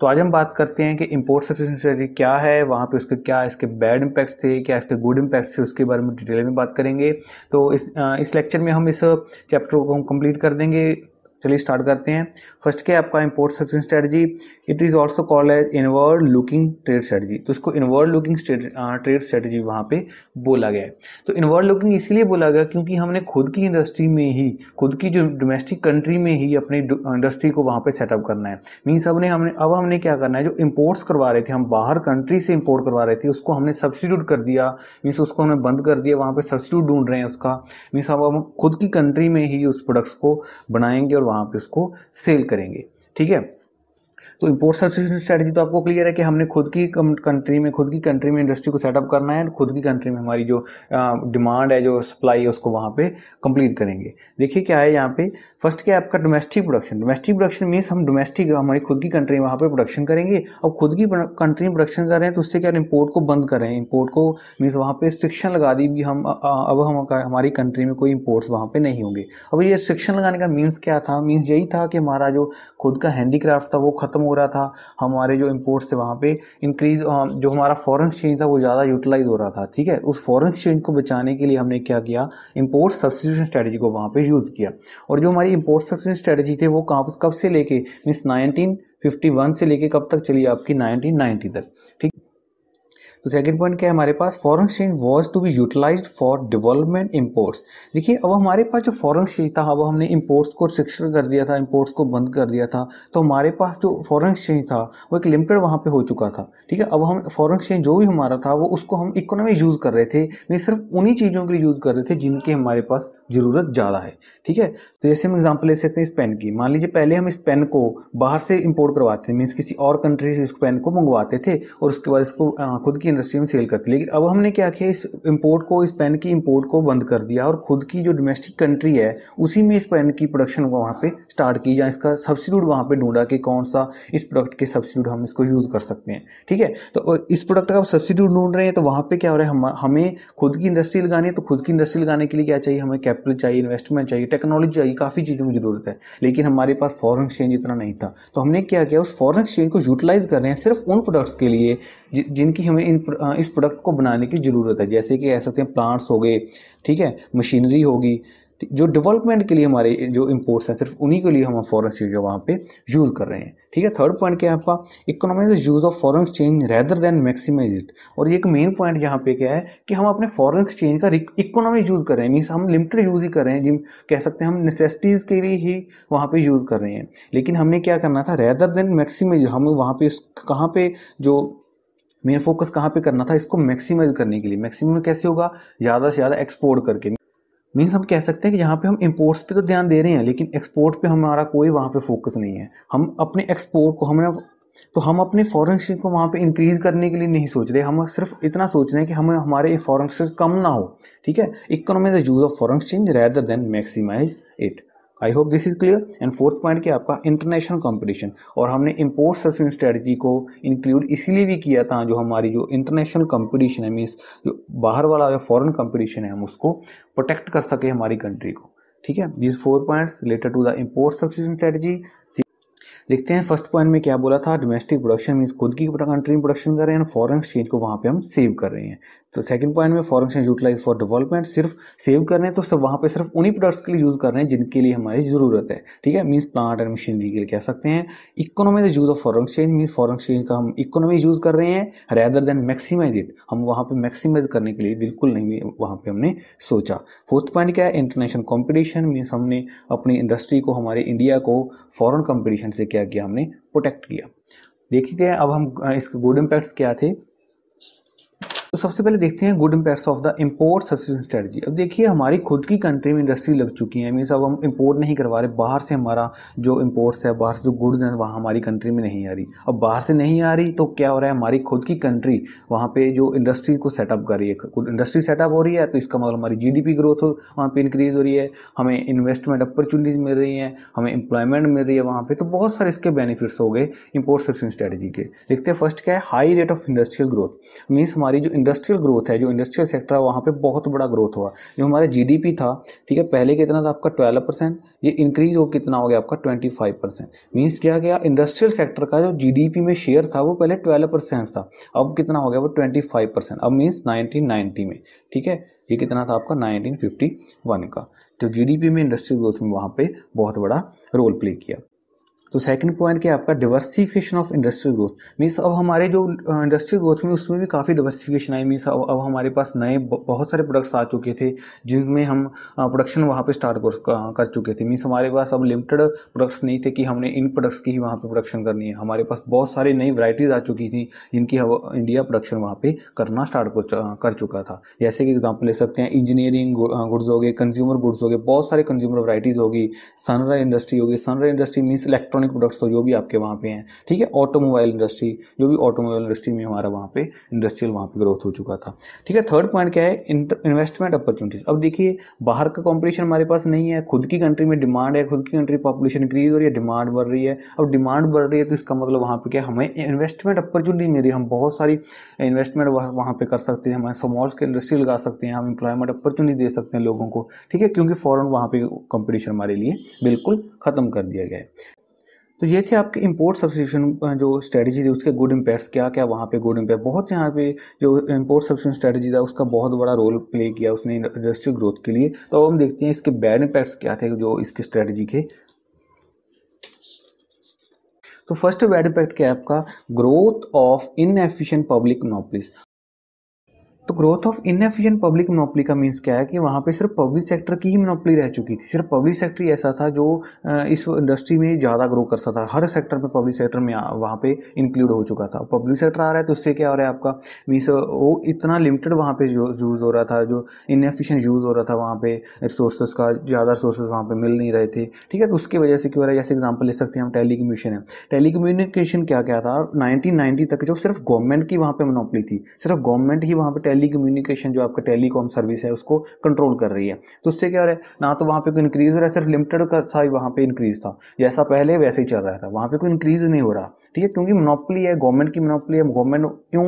तो आज हम बात करते हैं कि इम्पोर्ट सब्सिट्यूशन क्या है वहाँ पे उसके क्या इसके बैड इम्पैक्ट्स थे क्या इसके गुड इम्पैक्ट्स थे उसके बारे में डिटेल में बात करेंगे तो इस इस लेक्चर में हम इस चैप्टर को हम कंप्लीट कर देंगे चलिए स्टार्ट करते हैं फर्स्ट क्या है आपका import success strategy it is also called as inward looking trade strategy तो इसको इनवर्ड लुकिंग ट्रेड स्ट्रेटजी वहाँ पे बोला गया है तो इनवर्ड लुकिंग इसलिए बोला गया क्योंकि हमने खुद की इंडस्ट्री में ही खुद की जो डोमेस्टिक कंट्री में ही अपनी इंडस्ट्री को वहाँ पर सेटअप करना है मीन्स हमने हमने अब हमने क्या करना है जो इम्पोर्ट्स करवा रहे थे हम बाहर कंट्री से इम्पोर्ट करवा रहे थे उसको हमने सब्सिट्यूट कर दिया मीन्स उसको हमने बंद कर दिया वहाँ पर सब्सिट्यूट ढूंढ रहे हैं उसका मीन्स अब हम खुद की कंट्री में ही उस प्रोडक्ट्स को बनाएंगे और वहाँ पे उसको सेल करेंगे ठीक है तो इम्पोर्ट सब्सिट्यूशन स्ट्रैटेजी तो आपको क्लियर है कि हमने खुद की कंट्री में खुद की कंट्री में इंडस्ट्री को सेटअप करना है खुद की कंट्री में हमारी जो डिमांड है जो सप्लाई है उसको वहाँ पे कंप्लीट करेंगे देखिए क्या है यहाँ पे फर्स्ट क्या है आपका domestic production domestic production means हम डोमेस्टिक हमारी खुद की कंट्री में वहाँ पर प्रोडक्शन करेंगे और खुद की कंट्री में प्रोडक्शन कर रहे हैं तो उससे क्या इम्पोर्ट को बंद कर रहे हैं इम्पोर्ट को मीन्स वहाँ पर रिस्ट्रिक्शन लगा दी भी हम अब हम हमारी कंट्री में कोई इम्पोर्ट्स वहाँ पर नहीं होंगे अब ये रिस्ट्रिक्शन लगाने का मीन्स क्या था मीन्स यही था कि हमारा जो खुद का हैंडीक्राफ्ट था वो खत्म हो रहा था हमारे जो इम्पोर्ट्स थे वहाँ पे इंक्रीज जो हमारा फॉरेन एक्सचेंज था वो ज़्यादा यूटिलाइज हो रहा था ठीक है उस फॉरेन एक्सचेंज को बचाने के लिए हमने क्या किया इम्पोर्ट सब्सिट्यूशन स्ट्रेटजी को वहाँ पे यूज़ किया और जो हमारी इम्पोर्ट सब्सिट्यूशन स्ट्रेटजी थी वो कहाँ कब से लेके मीन्स नाइनटीन से लेके कब तक चली आपकी नाइनटीन तक ठीक तो सेकंड पॉइंट क्या है हमारे पास foreign exchange was to be utilize for development imports देखिए अब हमारे पास जो फॉरेन एक्सचेंज था अब हमने इंपोर्ट्स को रिस्ट्रिक्शन कर दिया था इम्पोर्ट्स को बंद कर दिया था तो हमारे पास जो फॉरेन एक्सचेंज था वो एक लिमिटेड वहाँ पर हो चुका था ठीक है अब हम फॉरेन एक्सचेंज जो भी हमारा था वो उसको हम इकोनॉमी यूज़ कर रहे थे नहीं सिर्फ उन्हीं चीज़ों के लिए यूज़ कर रहे थे जिनकी हमारे पास ज़रूरत ज़्यादा है ठीक है तो जैसे हम एग्जाम्पल ले सकते हैं इस पेन की मान लीजिए पहले हम इस पेन को बाहर से इम्पोर्ट करवाते थे मीन्स किसी और कंट्री से इस पेन को मंगवाते थे और उसके बाद इसको खुद की की इंडस्ट्री में सेल करती लेकिन अब हमने क्या किया इस इम्पोर्ट को इस पेन की इम्पोर्ट को बंद कर दिया और खुद की जो डोमेस्टिक कंट्री है उसी में इस पेन की प्रोडक्शन वहाँ पे स्टार्ट की या इसका सब्सिट्यूट वहाँ पे ढूंढा कि कौन सा इस प्रोडक्ट के सब्सिट्यूट हम इसको यूज़ कर सकते हैं ठीक है तो इस प्रोडक्ट का सब्सिट्यूट ढूंढ रहे हैं तो वहाँ पर क्या हो रहा है हम हमें खुद की इंडस्ट्री लगानी है तो खुद की इंडस्ट्री लगाने के लिए क्या चाहिए हमें कैपिटल चाहिए इन्वेस्टमेंट चाहिए टेक्नोलॉजी चाहिए काफ़ी चीज़ों की ज़रूरत है लेकिन हमारे पास फॉरन एक्सचेंज इतना नहीं था तो हमने क्या किया उस फॉरन एक्सचेंज को यूटिलाइज़ कर रहे हैं सिर्फ उन प्रोडक्ट्स के लिए जिनकी हमें इन इस प्रोडक्ट को बनाने की ज़रूरत है जैसे कि कह सकते हैं प्लांट्स हो गए ठीक है मशीनरी होगी जो डेवलपमेंट के लिए हमारे जो इम्पोर्ट्स हैं सिर्फ उन्हीं के लिए हम फॉरेन एक्सचेंज वहाँ पे यूज़ कर रहे हैं ठीक है थर्ड पॉइंट क्या है आपका economic use of foreign exchange rather than maximize it और ये एक मेन पॉइंट यहाँ पे क्या है कि हम अपने फॉरेन एक्सचेंज का इकोनॉमिक यूज़ कर रहे हैं मीन्स हम लिमिटेड यूज़ ही कर रहे हैं जिन कह सकते हैं हम नेसेसिटीज़ के लिए ही वहाँ पर यूज़ कर रहे हैं लेकिन हमने क्या करना था रेदर देन मैक्सीमाइज हम वहाँ पर कहाँ पर जो मेन फोकस कहाँ पे करना था इसको मैक्सिमाइज करने के लिए मैक्सिमम कैसे होगा ज़्यादा से ज़्यादा एक्सपोर्ट करके मीन्स हम कह सकते हैं कि यहाँ पे हम इम्पोर्ट्स पे तो ध्यान दे रहे हैं लेकिन एक्सपोर्ट पे हमारा कोई वहाँ पे फोकस नहीं है हम अपने एक्सपोर्ट को हमने तो हम अपने फॉरन एक्सचेंज को वहाँ पे इंक्रीज़ करने के लिए नहीं सोच रहे हम सिर्फ इतना सोच रहे हैं कि हमें हमारे फॉरन एक्सचेंज कम ना हो ठीक है economy the use of foreign exchange rather than maximize it I hope this is clear and fourth point क्या आपका इंटरनेशनल कंपटीशन और हमने इम्पोर्ट सर्फिंग स्ट्रेटजी को इंक्लूड इसीलिए भी किया था जो हमारी जो इंटरनेशनल कंपटीशन है मीन्स जो बाहर वाला जो फॉरेन कंपटीशन है हम उसको प्रोटेक्ट कर सके हमारी कंट्री को ठीक है this four points related to the import surfing strategy देखते हैं फर्स्ट पॉइंट में क्या बोला था डोमेस्टिक प्रोडक्शन मीन्स खुद की कंट्री में प्रोडक्शन कर रहे हैं फॉरन एक्सचेंज को वहाँ पे हम सेव कर रहे हैं तो सेकंड पॉइंट में foreign exchange utilize for development सिर्फ सेव कर रहे हैं तो सब वहाँ पे सिर्फ उन्हीं प्रोडक्ट्स के लिए यूज़ कर रहे हैं जिनके लिए हमारी ज़रूरत है ठीक है मीन्स प्लांट एंड मशीनरी के लिए कह सकते हैं economy the use of foreign exchange means foreign exchange का हम इकोनॉमी यूज़ कर रहे हैं रैदर देन मैक्सिमाइज इट हम वहाँ पर मैक्सिमाइज करने के लिए बिल्कुल नहीं वहाँ पर हमने सोचा फोर्थ पॉइंट क्या है इंटरनेशनल कॉम्पिटिशन मीन्स हमने अपनी इंडस्ट्री को हमारे इंडिया को फॉरन कॉम्पिटिशन से क्या क्या किया हमने प्रोटेक्ट किया देखते हैं अब हम इसके गुड इम्पैक्ट्स क्या थे तो सबसे पहले देखते हैं good impacts of the import substitution strategy अब देखिए हमारी खुद की कंट्री में इंडस्ट्री लग चुकी है मीनस अब हम इम्पोर्ट नहीं करवा रहे बाहर से हमारा जो इंपोर्ट्स है बाहर से जो गुड्स हैं वहाँ हमारी कंट्री में नहीं आ रही अब बाहर से नहीं आ रही तो क्या हो रहा है हमारी खुद की कंट्री वहाँ पर जो इंडस्ट्री को सेटअप कर रही है इंडस्ट्री सेटअप हो रही है तो इसका मतलब हमारी जी ग्रोथ वहाँ पर इंक्रीज हो रही है हमें इन्वेस्टमेंट अपॉर्चुनिटीज मिल रही हैं हमें एम्प्लॉयमेंट मिल रही है वहाँ पर तो बहुत सारे इसके बेनिफिट्स हो गए इम्पोर्ट सब्सिट्यूशन स्ट्रेटजी के देखते हैं फर्स्ट क्या है high rate of industrial growth means हमारी जो इंडस्ट्रियल ग्रोथ है जो इंडस्ट्रियल सेक्टर है वहाँ पर बहुत बड़ा ग्रोथ हुआ जो हमारा जी था ठीक है पहले कितना था आपका ट्वेल्व परसेंट ये इंक्रीज हो कितना हो गया आपका ट्वेंटी फाइव परसेंट मीन्स क्या गया इंडस्ट्रियल सेक्टर का जो जीडीपी में शेयर था वो पहले ट्वेल्व परसेंट था अब कितना हो गया वो ट्वेंटी फाइव परसेंट अब मीन्स नाइनटीन नाइनटी में ठीक है ये कितना था आपका नाइनटीन फिफ्टी वन का तो जीडीपी में इंडस्ट्रियल ग्रोथ में वहाँ पे बहुत बड़ा रोल प्ले किया तो सेकंड पॉइंट क्या आपका diversification of industry growth means अब हमारे जो इंडस्ट्री ग्रोथ में उसमें भी काफ़ी डिवर्सिफिकेशन आई मीन्स अब अब हमारे पास नए बहुत सारे प्रोडक्ट्स आ चुके थे जिनमें हम प्रोडक्शन वहाँ पे स्टार्ट कर, कर चुके थे मीन्स हमारे पास अब लिमिटेड प्रोडक्ट्स नहीं थे कि हमने इन प्रोडक्ट्स की ही वहाँ पर प्रोडक्शन करनी है हमारे पास बहुत सारी नई वराइटीज़ आ चुकी थी जिनकी इंडिया प्रोडक्शन वहाँ पर करना स्टार्ट कर चुका था जैसे कि एग्जाम्पल ले सकते हैं इंजीनियरिंग गुड्स हो गए कंज्यूमर गुड्स हो गए बहुत सारे कंज्यूमर वराइटीज़ होगी सनरा इंडस्ट्री होगी सनरा industry means electronic electronic products तो जो भी आपके वहाँ पे हैं ठीक है ऑटोमोबाइल इंडस्ट्री जो भी ऑटोमोबाइल इंडस्ट्री में हमारा वहाँ पे इंडस्ट्रियल वहाँ पे ग्रोथ हो चुका था ठीक है थर्ड पॉइंट क्या है इन्वेस्टमेंट अपॉर्चुनिटीज़ अब देखिए बाहर का कॉम्पिटिशन हमारे पास नहीं है खुद की कंट्री में डिमांड है खुद की कंट्री पॉपुलेशन इंक्रीज हो रही है डिमांड बढ़ रही है अब डिमांड बढ़ रही है तो इसका मतलब वहाँ पर क्या हमें इन्वेस्टमेंट अपॉर्चुनिटी मिल रही है हम बहुत सारी इन्वेस्टमेंट वहाँ पर कर सकते हैं हमारे समॉल स्केल इंडस्ट्री लगा सकते हैं हम इंप्लॉयमेंट अपॉर्चुनिटी दे सकते हैं लोगों को ठीक है क्योंकि फॉरन वहाँ पर कॉम्पिटिशन हमारे लिए बिल्कुल ख़त्म कर दिया गया है तो ये थे आपके इंपोर्ट सब्सिट्यूशन जो स्ट्रेटजी थी उसके गुड इम्पैक्ट्स क्या क्या वहाँ पे गुड इम्पैक्ट बहुत यहाँ पे जो इंपोर्ट सब्सिट्यूशन स्ट्रेटजी था उसका बहुत बड़ा रोल प्ले किया उसने इंडस्ट्रियल ग्रोथ के लिए तो हम देखते हैं इसके बैड इम्पैक्ट्स क्या थे जो इसके स्ट्रेटजी के तो फर्स्ट बैड इम्पैक्ट क्या है आपका growth of inefficient public monopolies तो growth of inefficient public monopoly का मीन्स क्या है कि वहाँ पे सिर्फ पब्लिक सेक्टर की ही मोनोपली रह चुकी थी सिर्फ पब्लिक सेक्टर ही ऐसा था जो इस इंडस्ट्री में ज़्यादा ग्रो कर सकता था हर सेक्टर में पब्लिक सेक्टर में वहाँ पे इंक्लूड हो चुका था पब्लिक सेक्टर आ रहा है तो उससे क्या हो रहा है आपका मीन्स वो इतना लिमिटेड वहाँ पे यूज़ हो रहा था जो इनएफिशियंट यूज़ हो रहा था वहाँ पे रिसोर्सेज का ज़्यादा रिसोर्सेज वहाँ पर मिल नहीं रहे थे ठीक है तो उसकी वजह से क्या हो रहा है जैसे एग्जाम्पल ले सकते हैं हम टेली है टेली क्या क्या था नाइनटीन तक जो सिर्फ गवर्नमेंट की वहाँ पर मोनोपली थी सिर्फ गवर्नमेंट ही वहाँ पर टेली कम्युनिकेशन जो आपका टेलीकॉम सर्विस है उसको कंट्रोल कर रही है तो उससे क्या हो रहा है ना तो वहाँ पे कोई इंक्रीज़ हो रहा है सिर्फ लिमिटेड का सा ही वहाँ पे इंक्रीज़ था जैसा पहले वैसे ही चल रहा था वहाँ पे कोई इंक्रीज़ नहीं हो रहा ठीक है क्योंकि मोनोपली है गवर्नमेंट की मोनोपली है गवर्नमेंट क्यों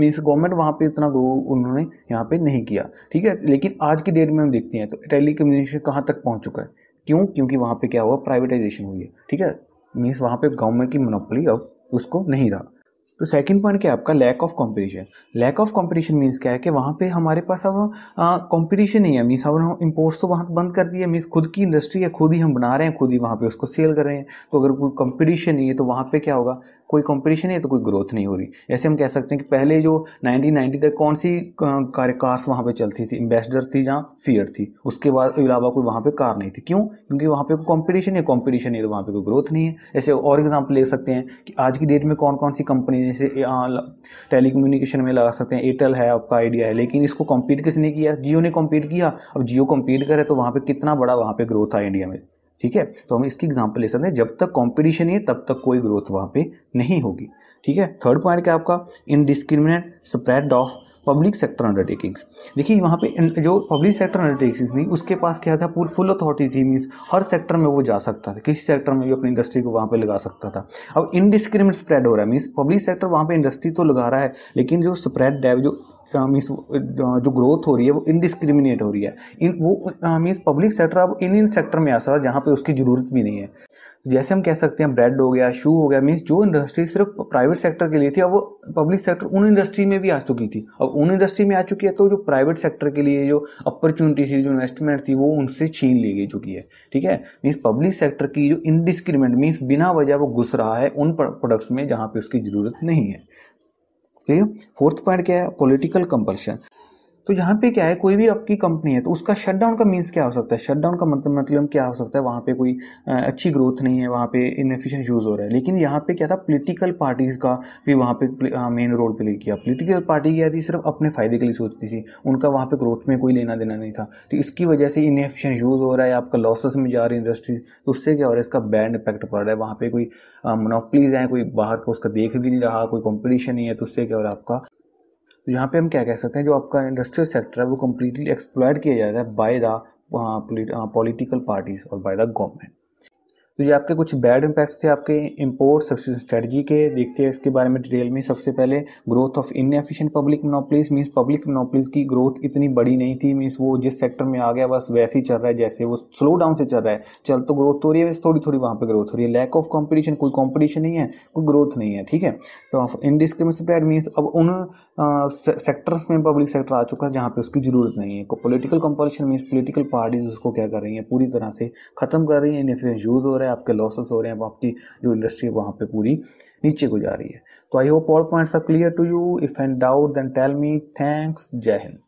मीन्स गवर्नमेंट वहाँ पर इतना ग्रो उन्होंने यहाँ पर नहीं किया ठीक है लेकिन आज की डेट में हम देखते हैं तो टेली कम्युनिकेशन कहाँ तक पहुँच चुका है क्यों क्योंकि वहाँ पर क्या हुआ प्राइवेटाइजेशन हुई है ठीक है मीन्स वहाँ पर गवर्नमेंट की मोनोपली अब उसको नहीं रहा तो सेकंड पॉइंट क्या है आपका lack of competition lack of competition means क्या है कि वहाँ पे हमारे पास अब कंपटीशन नहीं है मीन्स अब हम इम्पोर्ट्स तो वहाँ बंद कर दिए मीन्स खुद की इंडस्ट्री है खुद ही हम बना रहे हैं खुद ही वहाँ पे उसको सेल कर रहे हैं तो अगर कोई कंपटीशन नहीं है तो वहाँ पे क्या होगा कोई कंपटीशन है तो कोई ग्रोथ नहीं हो रही ऐसे हम कह सकते हैं कि पहले जो 1990 तक कौन सी कार कार्स वहाँ पे चलती थी एम्बेसडर थी या फियर थी उसके बाद अलावा कोई वहाँ पे कार नहीं थी क्यों क्योंकि वहाँ पे कोई कंपटीशन है कंपटीशन है तो वहाँ पे कोई ग्रोथ नहीं है ऐसे और एग्जाम्पल ले सकते हैं कि आज की डेट में कौन कौन सी कंपनी जैसे टेली में लगा सकते हैं एयरटेल है आपका आइडिया है लेकिन इसको कॉम्पीट किसने किया जियो ने कॉम्पीट किया अब जियो कॉम्पीट करे तो वहाँ पर कितना बड़ा वहाँ पर ग्रोथ था इंडिया में ठीक है तो हम इसकी एग्जाम्पल ले सकते हैं जब तक कॉम्पिटिशन है तब तक कोई ग्रोथ वहाँ पे नहीं होगी ठीक है थर्ड पॉइंट क्या आपका indiscriminate spread of public sector undertakings देखिए वहाँ पे जो पब्लिक सेक्टर अंडरटेकिंग्स थी उसके पास क्या था पूरी फुल अथॉरिटी थी मीन्स हर सेक्टर में वो जा सकता था किसी सेक्टर में भी अपनी इंडस्ट्री को वहाँ पे लगा सकता था अब इनडिस्क्रिमिनेट स्प्रेड हो रहा है मीन्स पब्लिक सेक्टर वहाँ पे इंडस्ट्री तो लगा रहा है लेकिन जो स्प्रेड है जो मीन्स uh, जो ग्रोथ हो रही है वो इनडिस्क्रिमिनेट हो रही है इन वो मीन्स पब्लिक सेक्टर अब इन इन सेक्टर में आ सकता है जहाँ पर उसकी ज़रूरत भी नहीं है जैसे हम कह सकते हैं ब्रेड हो गया शू हो गया मीन्स जो इंडस्ट्री सिर्फ प्राइवेट सेक्टर के लिए थी अब वो पब्लिक सेक्टर उन इंडस्ट्री में भी आ चुकी थी अब उन इंडस्ट्री में आ चुकी है तो जो प्राइवेट सेक्टर के लिए जो अपॉर्चुनिटी थी जो इन्वेस्टमेंट थी वो उनसे छीन ली गई चुकी है ठीक है मीन्स पब्लिक सेक्टर की जो इनडिस्क्रिमिनेट मीन्स बिना वजह वो घुस रहा है उन प्रोडक्ट्स में जहाँ पर उसकी ज़रूरत नहीं है क्लियर फोर्थ पॉइंट क्या है पॉलिटिकल कंपल्शन तो यहाँ पे क्या है कोई भी आपकी कंपनी है तो उसका शटडाउन का मीन्स क्या हो सकता है शटडाउन का मतलब मतलब क्या हो सकता है वहाँ पे कोई अच्छी ग्रोथ नहीं है वहाँ पे इनफिशेंट यूज़ हो रहा है लेकिन यहाँ पे क्या था पॉलिटिकल पार्टीज़ का भी वहाँ पे मेन रोल प्ले किया पॉलिटिकल पार्टी क्या थी सिर्फ अपने फ़ायदे के लिए सोचती थी उनका वहाँ पर ग्रोथ में कोई लेना देना नहीं था तो इसकी वजह से इनफिशेंट यूज़ हो रहा है आपका लॉसेस में जा रही इंडस्ट्री तो उससे क्या हो रहा है इसका बैड इफेक्ट पड़ रहा है वहाँ पर कोई मोनोपलीज़ हैं कोई बाहर का उसका देख भी नहीं रहा कोई कॉम्पिटिशन नहीं है तो उससे क्या हो रहा है आपका तो यहाँ पे हम क्या कह सकते हैं जो आपका इंडस्ट्रियल सेक्टर है वो कम्प्लीटली एक्सप्लॉयड किया जा रहा है बाय द पॉलिटिकल पार्टीज और बाय द गवर्नमेंट तो ये आपके कुछ बैड इम्पैक्ट्स थे आपके इम्पोर्ट सबसे स्ट्रेटजी के देखते हैं इसके बारे में डिटेल में सबसे पहले growth of inefficient public monopolies means public monopolies की ग्रोथ इतनी बड़ी नहीं थी मीन्स वो जिस सेक्टर में आ गया बस वैसे ही चल रहा है जैसे वो स्लो डाउन से चल रहा है चल तो ग्रोथ हो रही है थोड़ी थोड़ी वहाँ पर ग्रोथ हो रही है लैक ऑफ कॉम्पिटिशन कोई कॉम्पिटिशन नहीं है कोई ग्रोथ नहीं है ठीक है तो इनडिस्क्रिमिनेट स्प्रेड मीन्स अब उन सेक्टर्स में पब्लिक सेक्टर आ चुका है जहाँ पर उसकी ज़रूरत नहीं है political compulsion means political parties उसको क्या कर रही है पूरी तरह से ख़त्म कर रही है इनफ्लुएंस यूज़ हो रहा है रहा है आपके लॉसेस हो रहे हैं आपकी जो इंडस्ट्री है वहाँ पर पूरी नीचे को जा रही है तो I hope all points are clear to you if and doubt then tell me thanks जय हिंद